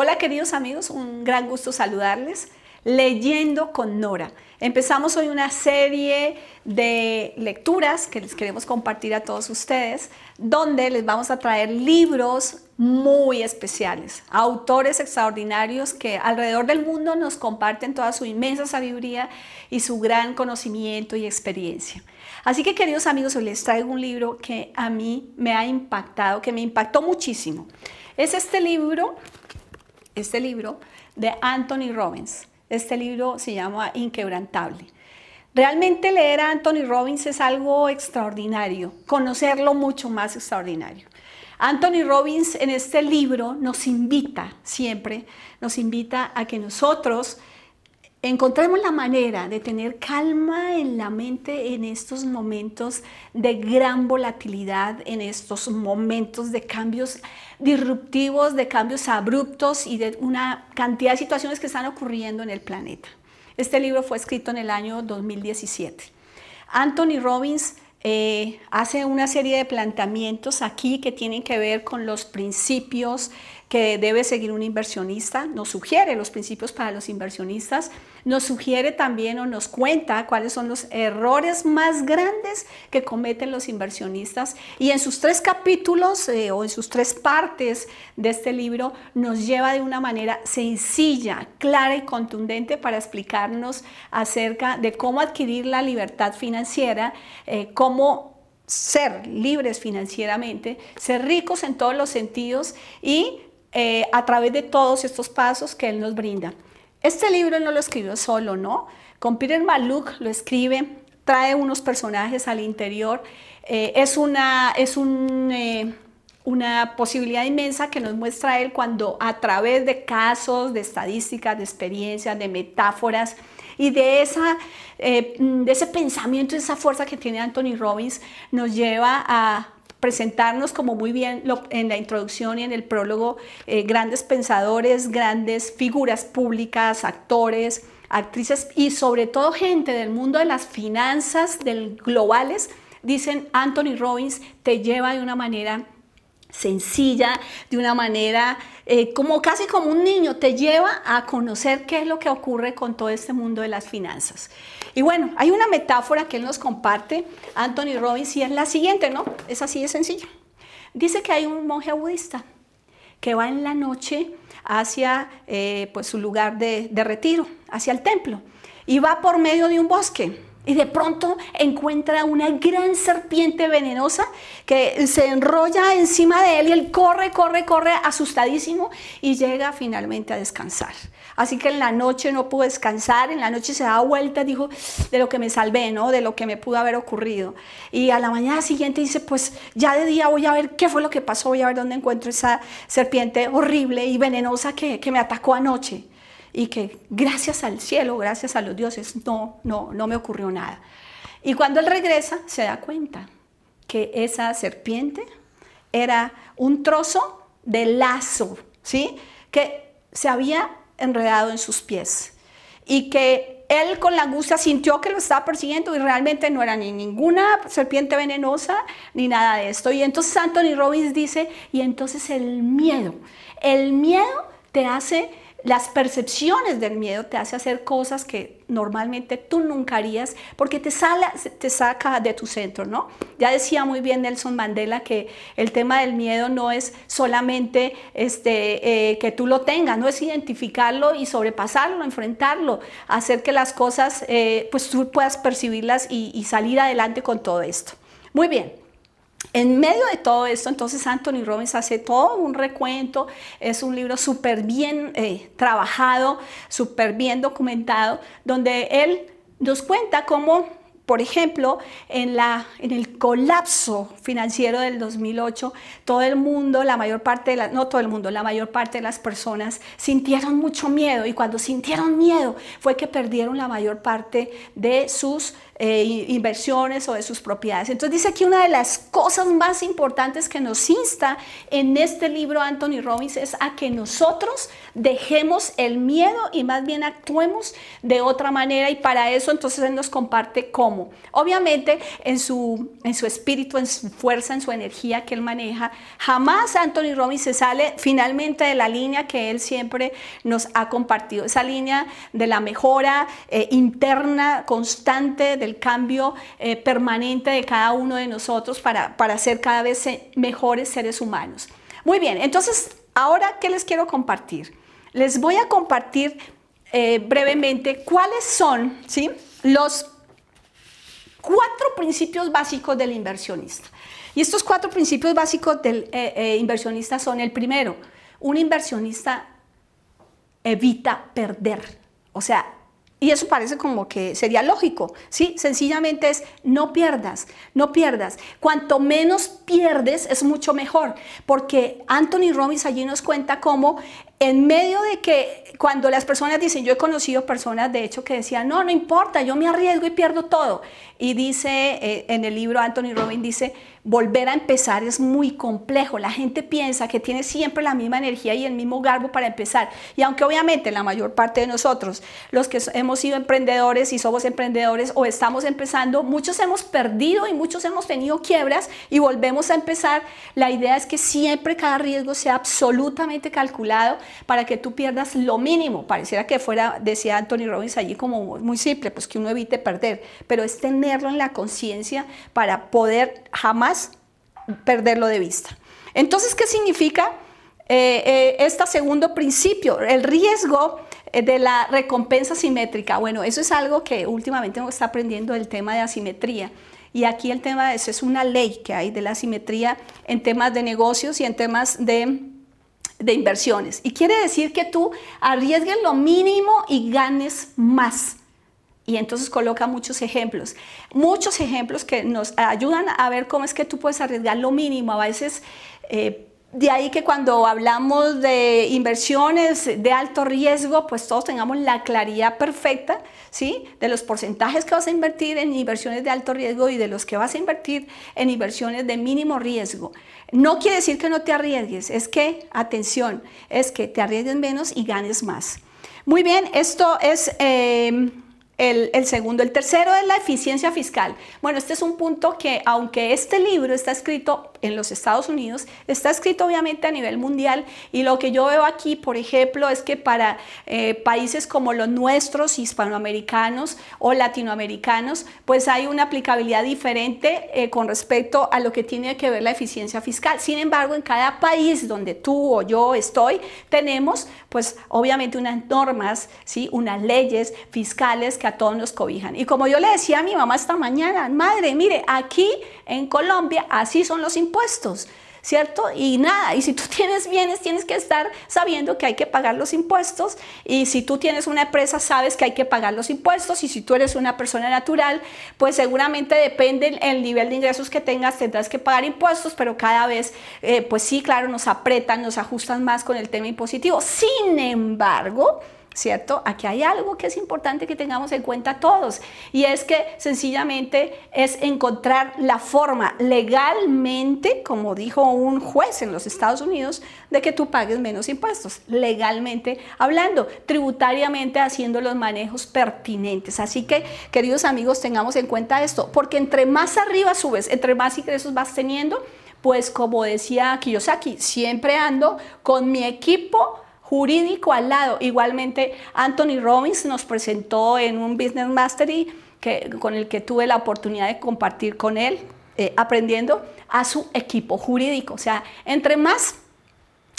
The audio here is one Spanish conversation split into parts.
Hola queridos amigos, un gran gusto saludarles. Leyendo con Nora. Empezamos hoy una serie de lecturas que les queremos compartir a todos ustedes, donde les vamos a traer libros muy especiales, autores extraordinarios que alrededor del mundo nos comparten toda su inmensa sabiduría y su gran conocimiento y experiencia. Así que queridos amigos, hoy les traigo un libro que a mí me ha impactado, que me impactó muchísimo. Es este libro este libro de Anthony Robbins. Este libro se llama Inquebrantable. Realmente leer a Anthony Robbins es algo extraordinario, conocerlo mucho más extraordinario. Anthony Robbins en este libro nos invita siempre, nos invita a que nosotros Encontremos la manera de tener calma en la mente en estos momentos de gran volatilidad, en estos momentos de cambios disruptivos, de cambios abruptos y de una cantidad de situaciones que están ocurriendo en el planeta. Este libro fue escrito en el año 2017. Anthony Robbins eh, hace una serie de planteamientos aquí que tienen que ver con los principios, que debe seguir un inversionista, nos sugiere los principios para los inversionistas, nos sugiere también o nos cuenta cuáles son los errores más grandes que cometen los inversionistas y en sus tres capítulos eh, o en sus tres partes de este libro nos lleva de una manera sencilla, clara y contundente para explicarnos acerca de cómo adquirir la libertad financiera, eh, cómo ser libres financieramente, ser ricos en todos los sentidos y eh, a través de todos estos pasos que él nos brinda. Este libro no lo escribió solo, ¿no? Con Peter Maluk lo escribe, trae unos personajes al interior. Eh, es una, es eh, una posibilidad inmensa que nos muestra él cuando a través de casos, de estadísticas, de experiencias, de metáforas, y de, esa, de ese pensamiento, de esa fuerza que tiene Anthony Robbins, nos lleva a, presentarnos, como muy bien en la introducción y en el prólogo, eh, grandes pensadores, grandes figuras públicas, actores, actrices y sobre todo gente del mundo de las finanzas del, globales, dicen Anthony Robbins te lleva de una manera sencilla, de una manera eh, como casi como un niño, te lleva a conocer qué es lo que ocurre con todo este mundo de las finanzas. Y bueno, hay una metáfora que él nos comparte, Anthony Robbins, y es la siguiente, ¿no? Es así de sencillo. Dice que hay un monje budista que va en la noche hacia eh, pues, su lugar de retiro, hacia el templo, y va por medio de un bosque y de pronto encuentra una gran serpiente venenosa que se enrolla encima de él y él corre, corre, corre asustadísimo y llega finalmente a descansar. Así que en la noche no pudo descansar, en la noche se da vuelta, dijo, de lo que me salvé, ¿no? De lo que me pudo haber ocurrido. Y a la mañana siguiente dice, pues ya de día voy a ver qué fue lo que pasó, voy a ver dónde encuentro esa serpiente horrible y venenosa que, que me atacó anoche y que gracias al cielo, gracias a los dioses, no, no, no me ocurrió nada. Y cuando él regresa, se da cuenta que esa serpiente era un trozo de lazo, ¿sí? Que se había enredado en sus pies y que él con la angustia sintió que lo estaba persiguiendo y realmente no era ni ninguna serpiente venenosa ni nada de esto. Y entonces Anthony Robbins dice, y entonces el miedo, el miedo te hace las percepciones del miedo te hace hacer cosas que normalmente tú nunca harías porque te, te saca de tu centro, ¿no? Ya decía muy bien Nelson Mandela que el tema del miedo no es solamente este, eh, que tú lo tengas, no es identificarlo y sobrepasarlo, enfrentarlo, hacer que las cosas, eh, pues tú puedas percibirlas y salir adelante con todo esto. Muy bien. En medio de todo esto, entonces Anthony Robbins hace todo un recuento, es un libro súper bien eh, trabajado, súper bien documentado, donde él nos cuenta cómo, por ejemplo, en, la, en el colapso financiero del 2008, todo el mundo, la mayor parte de las, no todo el mundo, la mayor parte de las personas sintieron mucho miedo y cuando sintieron miedo fue que perdieron la mayor parte de sus eh, inversiones o de sus propiedades. Entonces dice aquí una de las cosas más importantes que nos insta en este libro Anthony Robbins es a que nosotros dejemos el miedo y más bien actuemos de otra manera y para eso entonces él nos comparte cómo. Obviamente en su, en su espíritu, en su fuerza, en su energía que él maneja, jamás Anthony Robbins se sale finalmente de la línea que él siempre nos ha compartido, esa línea de la mejora eh, interna constante de cambio eh, permanente de cada uno de nosotros para, para ser cada vez eh, mejores seres humanos. Muy bien, entonces, ahora, que les quiero compartir? Les voy a compartir eh, brevemente cuáles son ¿sí? los cuatro principios básicos del inversionista. Y estos cuatro principios básicos del inversionista son el primero, un inversionista evita perder. O sea, y eso parece como que sería lógico, ¿sí? Sencillamente es no pierdas, no pierdas. Cuanto menos pierdes es mucho mejor, porque Anthony Robbins allí nos cuenta cómo en medio de que cuando las personas dicen, yo he conocido personas de hecho que decían, no, no importa, yo me arriesgo y pierdo todo. Y dice eh, en el libro Anthony Robbins, dice, volver a empezar es muy complejo. La gente piensa que tiene siempre la misma energía y el mismo garbo para empezar. Y aunque obviamente la mayor parte de nosotros, los que hemos sido emprendedores y somos emprendedores o estamos empezando, muchos hemos perdido y muchos hemos tenido quiebras y volvemos a empezar. La idea es que siempre cada riesgo sea absolutamente calculado para que tú pierdas lo mínimo. Pareciera que fuera, decía Anthony Robbins allí, como muy simple, pues que uno evite perder, pero es tenerlo en la conciencia para poder jamás perderlo de vista. Entonces, ¿qué significa eh, eh, este segundo principio? El riesgo eh, de la recompensa simétrica. Bueno, eso es algo que últimamente está aprendiendo el tema de asimetría. Y aquí el tema es una ley que hay de la asimetría en temas de negocios y en temas de, de inversiones. Y quiere decir que tú arriesgues lo mínimo y ganes más y entonces coloca muchos ejemplos. Muchos ejemplos que nos ayudan a ver cómo es que tú puedes arriesgar lo mínimo. A veces, eh, de ahí que cuando hablamos de inversiones de alto riesgo, pues todos tengamos la claridad perfecta, ¿sí? De los porcentajes que vas a invertir en inversiones de alto riesgo y de los que vas a invertir en inversiones de mínimo riesgo. No quiere decir que no te arriesgues, es que, atención, es que te arriesgues menos y ganes más. Muy bien, esto es... Eh, el, segundo. El tercero es la eficiencia fiscal. Bueno, este es un punto que, aunque este libro está escrito en los Estados Unidos, está escrito obviamente a nivel mundial y lo que yo veo aquí, por ejemplo, es que para eh, países como los nuestros, hispanoamericanos o latinoamericanos, pues hay una aplicabilidad diferente eh, con respecto a lo que tiene que ver la eficiencia fiscal. Sin embargo, en cada país donde tú o yo estoy, tenemos pues obviamente unas normas, ¿sí? unas leyes fiscales que a todos nos cobijan. Y como yo le decía a mi mamá esta mañana, madre, mire, aquí en Colombia así son los impuestos. ¿cierto? Y nada, y si tú tienes bienes, tienes que estar sabiendo que hay que pagar los impuestos, y si tú tienes una empresa, sabes que hay que pagar los impuestos, y si tú eres una persona natural, pues seguramente depende el nivel de ingresos que tengas, tendrás que pagar impuestos, pero cada vez, eh, pues sí, claro, nos apretan, nos ajustan más con el tema impositivo. Sin embargo, ¿cierto? Aquí hay algo que es importante que tengamos en cuenta todos y es que sencillamente es encontrar la forma legalmente, como dijo un juez en los Estados Unidos, de que tú pagues menos impuestos, legalmente hablando, tributariamente haciendo los manejos pertinentes. Así que, queridos amigos, tengamos en cuenta esto, porque entre más arriba subes, entre más ingresos vas teniendo, pues como decía Kiyosaki, siempre ando con mi equipo jurídico al lado. Igualmente, Anthony Robbins nos presentó en un Business Mastery que, con el que tuve la oportunidad de compartir con él, eh, aprendiendo a su equipo jurídico. O sea, entre más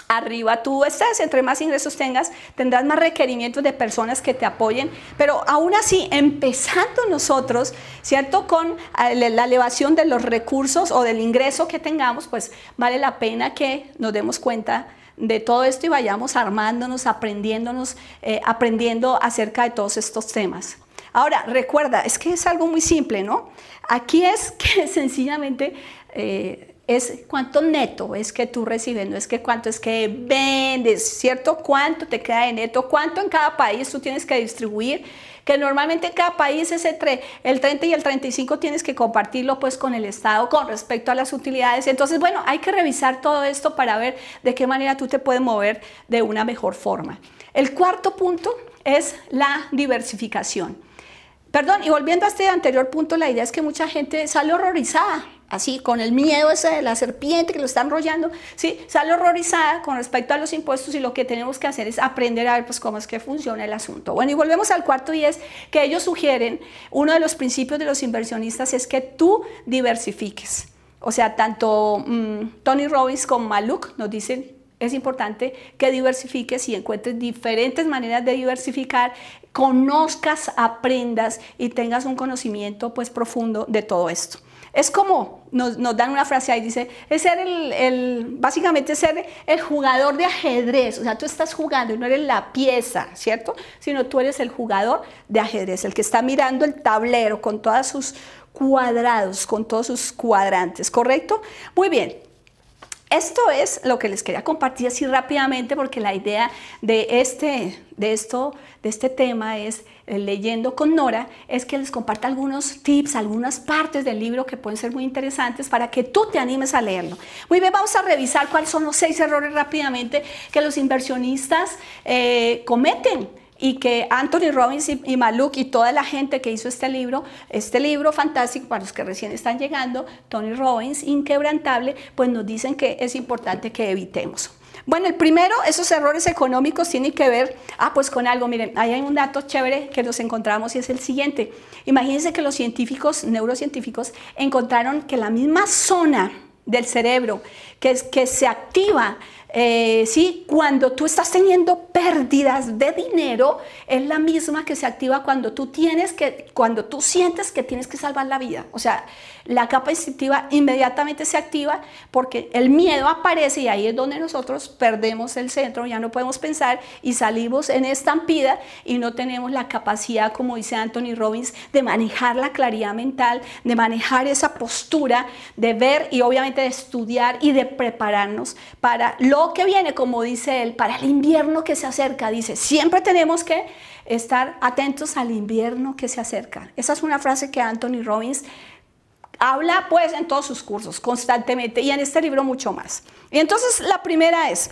arriba tú estás, entre más ingresos tengas, tendrás más requerimientos de personas que te apoyen, pero aún así, empezando nosotros, ¿cierto? Con eh, la elevación de los recursos o del ingreso que tengamos, pues vale la pena que nos demos cuenta de todo esto y vayamos armándonos, aprendiéndonos, eh, aprendiendo acerca de todos estos temas. Ahora, recuerda, es que es algo muy simple, ¿no? Aquí es que sencillamente eh, es cuánto neto es que tú recibes, no es que cuánto es que vendes, ¿cierto? ¿Cuánto te queda de neto? ¿Cuánto en cada país tú tienes que distribuir? Que normalmente en cada país es entre el 30 y el 35 tienes que compartirlo pues con el Estado con respecto a las utilidades. Entonces, bueno, hay que revisar todo esto para ver de qué manera tú te puedes mover de una mejor forma. El cuarto punto es la diversificación. Perdón, y volviendo a este anterior punto, la idea es que mucha gente sale horrorizada así, con el miedo ese de la serpiente que lo está enrollando, ¿sí? sale horrorizada con respecto a los impuestos y lo que tenemos que hacer es aprender a ver pues, cómo es que funciona el asunto. Bueno, y volvemos al cuarto y es que ellos sugieren, uno de los principios de los inversionistas es que tú diversifiques. O sea, tanto mm, Tony Robbins como Maluk nos dicen es importante que diversifiques y encuentres diferentes maneras de diversificar, conozcas, aprendas y tengas un conocimiento pues profundo de todo esto. Es como, nos, dan una frase ahí, dice, es ser el, básicamente ser el jugador de ajedrez, o sea, tú estás jugando y no eres la pieza, ¿cierto? Sino tú eres el jugador de ajedrez, el que está mirando el tablero con todos sus cuadrados, con todos sus cuadrantes, ¿correcto? Muy bien, esto es lo que les quería compartir así rápidamente porque la idea de este, de esto, de este tema es eh, leyendo con Nora, es que les comparta algunos tips, algunas partes del libro que pueden ser muy interesantes para que tú te animes a leerlo. Muy bien, vamos a revisar cuáles son los seis errores rápidamente que los inversionistas eh, cometen y que Anthony Robbins y, Maluk y toda la gente que hizo este libro, este libro fantástico para los que recién están llegando, Tony Robbins, Inquebrantable, pues nos dicen que es importante que evitemos. Bueno, el primero, esos errores económicos tienen que ver, ah, pues con algo, miren, ahí hay un dato chévere que nos encontramos y es el siguiente. Imagínense que los científicos, neurocientíficos, encontraron que la misma zona del cerebro que se activa eh, sí, cuando tú estás teniendo pérdidas de dinero, es la misma que se activa cuando tú tienes que, cuando tú sientes que tienes que salvar la vida. O sea, la capa instintiva inmediatamente se activa porque el miedo aparece y ahí es donde nosotros perdemos el centro, ya no podemos pensar y salimos en estampida y no tenemos la capacidad, como dice Anthony Robbins, de manejar la claridad mental, de manejar esa postura, de ver y obviamente de estudiar y de prepararnos para lo que viene, como dice él, para el invierno que se acerca, dice, siempre tenemos que estar atentos al invierno que se acerca. Esa es una frase que Anthony Robbins habla pues en todos sus cursos constantemente y en este libro mucho más. Y entonces la primera es,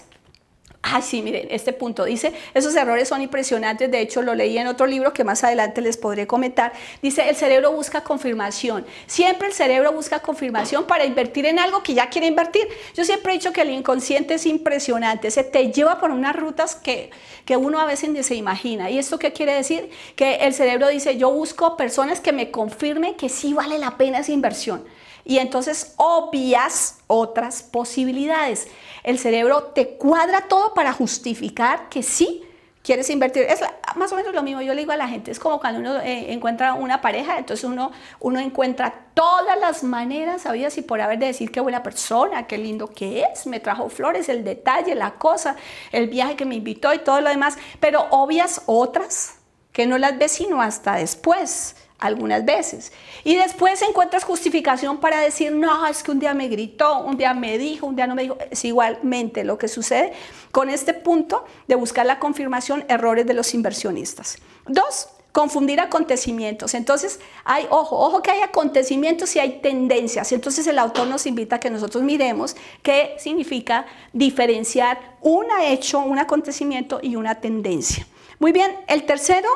Ah, sí, miren, este punto dice, esos errores son impresionantes, de hecho lo leí en otro libro que más adelante les podré comentar, dice, el cerebro busca confirmación, siempre el cerebro busca confirmación para invertir en algo que ya quiere invertir. Yo siempre he dicho que el inconsciente es impresionante, se te lleva por unas rutas que, que uno a veces ni se imagina. ¿Y esto qué quiere decir? Que el cerebro dice, yo busco personas que me confirmen que sí vale la pena esa inversión y entonces obvias otras posibilidades. El cerebro te cuadra todo para justificar que sí quieres invertir. Es más o menos lo mismo, yo le digo a la gente, es como cuando uno eh, encuentra una pareja, entonces uno, uno encuentra todas las maneras, sabías, y por haber de decir qué buena persona, qué lindo que es, me trajo flores, el detalle, la cosa, el viaje que me invitó y todo lo demás, pero obvias otras que no las ves sino hasta después algunas veces. Y después encuentras justificación para decir, no, es que un día me gritó, un día me dijo, un día no me dijo. Es igualmente lo que sucede con este punto de buscar la confirmación, errores de los inversionistas. Dos, confundir acontecimientos. Entonces, hay, ojo, ojo que hay acontecimientos y hay tendencias. Entonces, el autor nos invita a que nosotros miremos qué significa diferenciar un hecho, un acontecimiento y una tendencia. Muy bien, el tercero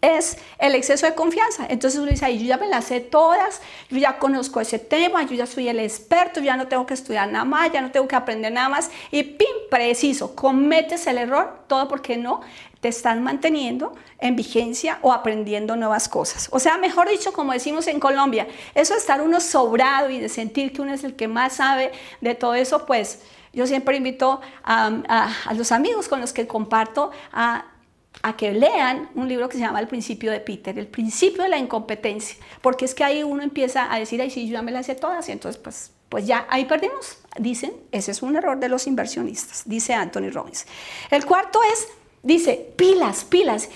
es el exceso de confianza. Entonces uno dice, yo ya me las sé todas, yo ya conozco ese tema, yo ya soy el experto, ya no tengo que estudiar nada más, ya no tengo que aprender nada más. Y pim, preciso, cometes el error, todo porque no te están manteniendo en vigencia o aprendiendo nuevas cosas. O sea, mejor dicho, como decimos en Colombia, eso de estar uno sobrado y de sentir que uno es el que más sabe de todo eso, pues yo siempre invito a los amigos con los que comparto a a que lean un libro que se llama El principio de Peter, el principio de la incompetencia, porque es que ahí uno empieza a decir, ay, sí, yo ya me las sé todas, y entonces pues, pues ya ahí perdimos, dicen, ese es un error de los inversionistas, dice Anthony Robbins. El cuarto es, dice, pilas, pilas.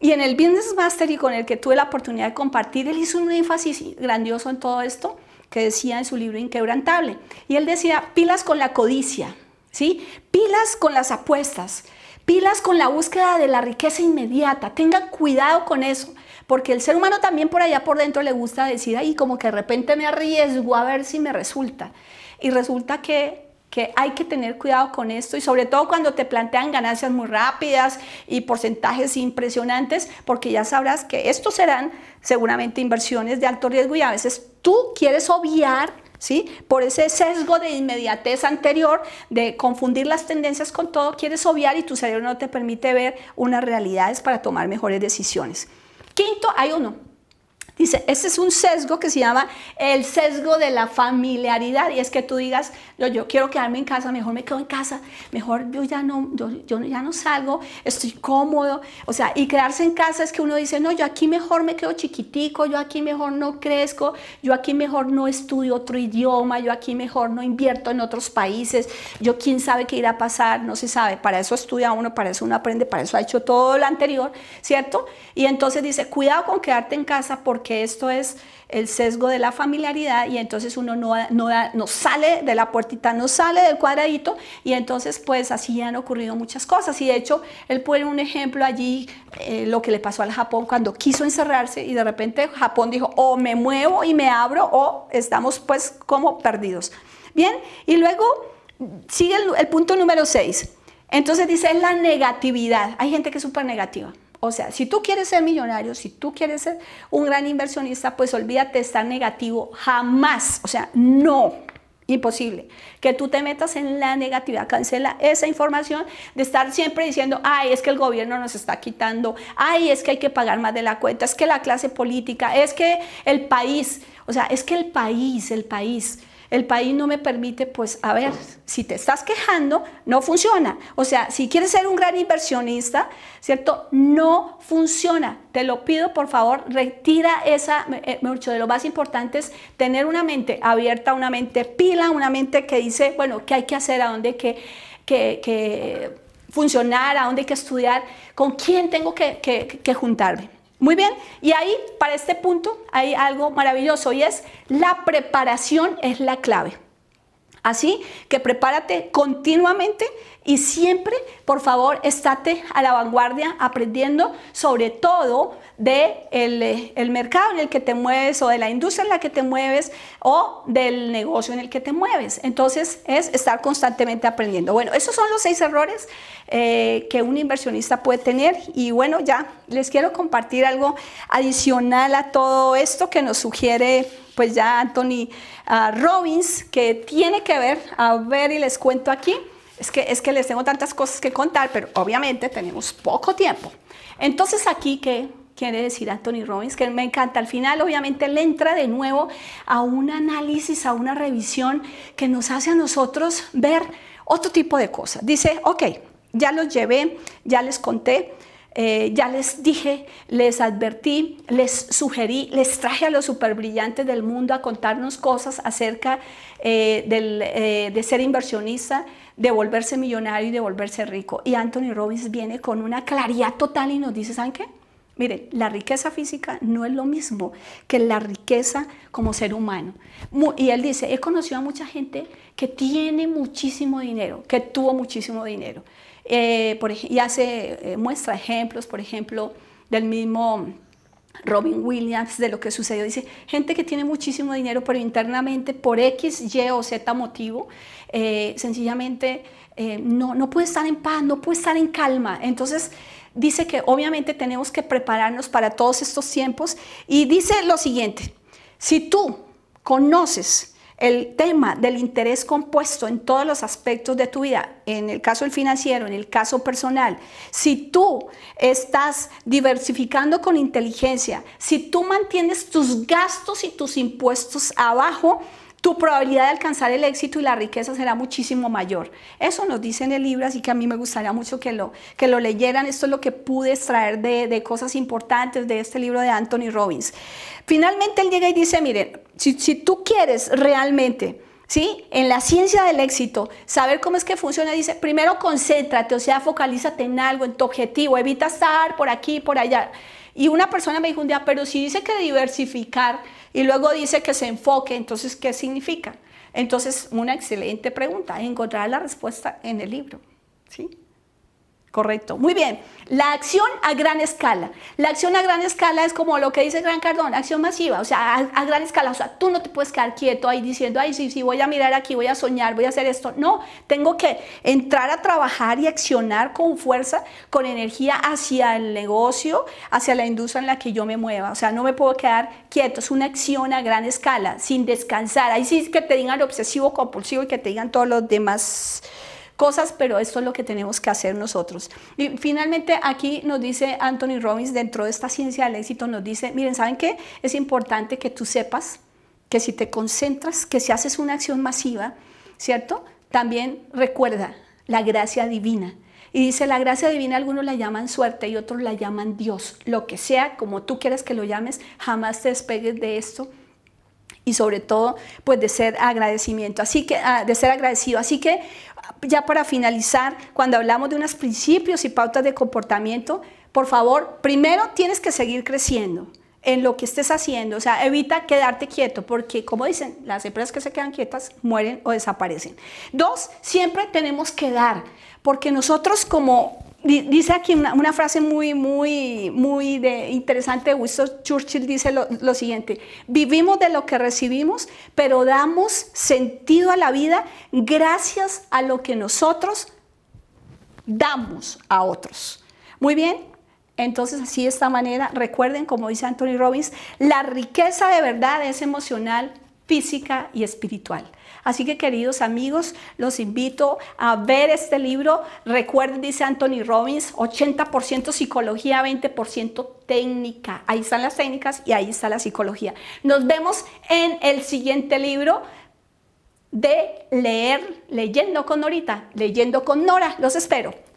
Y en el Business Master y con el que tuve la oportunidad de compartir, él hizo un énfasis grandioso en todo esto que decía en su libro Inquebrantable. Y él decía, pilas con la codicia, ¿sí? Pilas con las apuestas, Pilas con la búsqueda de la riqueza inmediata. tenga cuidado con eso, porque el ser humano también por allá por dentro le gusta decir, ahí como que de repente me arriesgo a ver si me resulta. Y resulta que, que hay que tener cuidado con esto y sobre todo cuando te plantean ganancias muy rápidas y porcentajes impresionantes, porque ya sabrás que estos serán seguramente inversiones de alto riesgo y a veces tú quieres obviar por ese sesgo de inmediatez anterior, de confundir las tendencias con todo, quieres obviar y tu cerebro no te permite ver unas realidades para tomar mejores decisiones. Quinto, hay uno, Dice, ese es un sesgo que se llama el sesgo de la familiaridad y es que tú digas, yo quiero quedarme en casa, mejor me quedo en casa, mejor yo ya no, yo, yo ya no salgo, estoy cómodo. O sea, y quedarse en casa es que uno dice, no, yo aquí mejor me quedo chiquitico, yo aquí mejor no crezco, yo aquí mejor no estudio otro idioma, yo aquí mejor no invierto en otros países, yo quién sabe qué irá a pasar, no se sabe. Para eso estudia uno, para eso uno aprende, para eso ha hecho todo lo anterior, ¿cierto? Y entonces dice, cuidado con quedarte en casa porque que esto es el sesgo de la familiaridad y entonces uno no, no, sale de la puertita, no sale del cuadradito y entonces pues así han ocurrido muchas cosas y de hecho él pone un ejemplo allí eh, lo que le pasó al Japón cuando quiso encerrarse y de repente Japón dijo o me muevo y me abro o estamos pues como perdidos. Bien, y luego sigue el, punto número 6. Entonces dice la negatividad. Hay gente que es súper negativa. O sea, si tú quieres ser millonario, si tú quieres ser un gran inversionista, pues olvídate de estar negativo jamás. O sea, no. Imposible. Que tú te metas en la negatividad. Cancela esa información de estar siempre diciendo, ay, es que el gobierno nos está quitando, ay, es que hay que pagar más de la cuenta, es que la clase política, es que el país, o sea, es que el país, el país el país no me permite, pues, a ver, si te estás quejando, no funciona. O sea, si quieres ser un gran inversionista, ¿cierto? No funciona. Te lo pido, por favor, retira esa, mucho eh, de lo más importante es tener una mente abierta, una mente pila, una mente que dice, bueno, ¿qué hay que hacer? ¿A dónde hay que, que, funcionar? ¿A dónde hay que estudiar? ¿Con quién tengo que juntarme? Muy bien, y ahí para este punto hay algo maravilloso y es la preparación es la clave. Así que prepárate continuamente y siempre, por favor, estate a la vanguardia aprendiendo sobre todo del de eh, el mercado en el que te mueves o de la industria en la que te mueves o del negocio en el que te mueves. Entonces es estar constantemente aprendiendo. Bueno, esos son los seis errores eh, que un inversionista puede tener. Y bueno, ya les quiero compartir algo adicional a todo esto que nos sugiere pues ya Anthony ah, Robbins, que tiene que ver, a ver y les cuento aquí, es que, es que les tengo tantas cosas que contar, pero obviamente tenemos poco tiempo. Entonces aquí qué quiere decir Anthony Robbins, que me encanta. Al final, obviamente, le entra de nuevo a un análisis, a una revisión que nos hace a nosotros ver otro tipo de cosas. Dice, ok, ya los llevé, ya les conté, eh, ya les dije, les advertí, les sugerí, les traje a los brillantes del mundo a contarnos cosas acerca eh, eh, de ser inversionista, de volverse millonario y de volverse rico. Y Anthony Robbins viene con una claridad total y nos dice, ¿saben qué? Miren, la riqueza física no es lo mismo que la riqueza como ser humano. Y él dice, he conocido a mucha gente que tiene muchísimo dinero, que tuvo muchísimo dinero eh, por, y hace, eh, muestra ejemplos, por ejemplo, del mismo Robin Williams, de lo que sucedió. Dice, gente que tiene muchísimo dinero, pero internamente por X, Y o Z motivo, eh, sencillamente no, no puede estar en paz, no puede estar en calma. Entonces, dice que obviamente tenemos que prepararnos para todos estos tiempos y dice lo siguiente, si tú conoces el tema del interés compuesto en todos los aspectos de tu vida, en el caso del financiero, en el caso personal, si tú estás diversificando con inteligencia, si tú mantienes tus gastos y tus impuestos abajo, tu probabilidad de alcanzar el éxito y la riqueza será muchísimo mayor. Eso nos dice en el libro, así que a mí me gustaría mucho que lo, que lo leyeran. Esto es lo que pude extraer de, cosas importantes de este libro de Anthony Robbins. Finalmente él llega y dice, miren, si, si tú quieres realmente... ¿Sí? En la ciencia del éxito, saber cómo es que funciona, dice, primero concéntrate, o sea, focalízate en algo, en tu objetivo, evita estar por aquí, por allá. Y una persona me dijo un día, pero si dice que diversificar y luego dice que se enfoque, entonces, ¿qué significa? Entonces, una excelente pregunta, encontrar la respuesta en el libro. ¿sí? Correcto. Muy bien. La acción a gran escala. La acción a gran escala es como lo que dice Gran Cardón, acción masiva, o sea, a, gran escala. O sea, tú no te puedes quedar quieto ahí diciendo, ay, sí, sí, voy a mirar aquí, voy a soñar, voy a hacer esto. No, tengo que entrar a trabajar y accionar con fuerza, con energía hacia el negocio, hacia la industria en la que yo me mueva. O sea, no me puedo quedar quieto. Es una acción a gran escala, sin descansar. Ahí sí que te digan obsesivo, compulsivo y que te digan todos los demás cosas, pero esto es lo que tenemos que hacer nosotros. Y finalmente aquí nos dice Anthony Robbins, dentro de esta ciencia del éxito, nos dice, miren, ¿saben qué? Es importante que tú sepas que si te concentras, que si haces una acción masiva, ¿cierto? También recuerda la gracia divina. Y dice, la gracia divina algunos la llaman suerte y otros la llaman Dios. Lo que sea, como tú quieras que lo llames, jamás te despegues de esto y sobre todo pues de ser agradecimiento así que ah, de ser agradecido así que ya para finalizar, cuando hablamos de unos principios y pautas de comportamiento, por favor, primero tienes que seguir creciendo en lo que estés haciendo, o sea, evita quedarte quieto, porque como dicen, las empresas que se quedan quietas mueren o desaparecen. Dos, siempre tenemos que dar, porque nosotros como Dice aquí una, frase muy, muy, muy interesante Winston Churchill, dice lo, lo, siguiente, vivimos de lo que recibimos, pero damos sentido a la vida gracias a lo que nosotros damos a otros. Muy bien, entonces así de esta manera, recuerden, como dice Anthony Robbins, la riqueza de verdad es emocional, física y espiritual. Así que queridos amigos, los invito a ver este libro. Recuerden, dice Anthony Robbins, 80% psicología, 20% técnica. Ahí están las técnicas y ahí está la psicología. Nos vemos en el siguiente libro de leer, leyendo con Norita, leyendo con Nora. Los espero.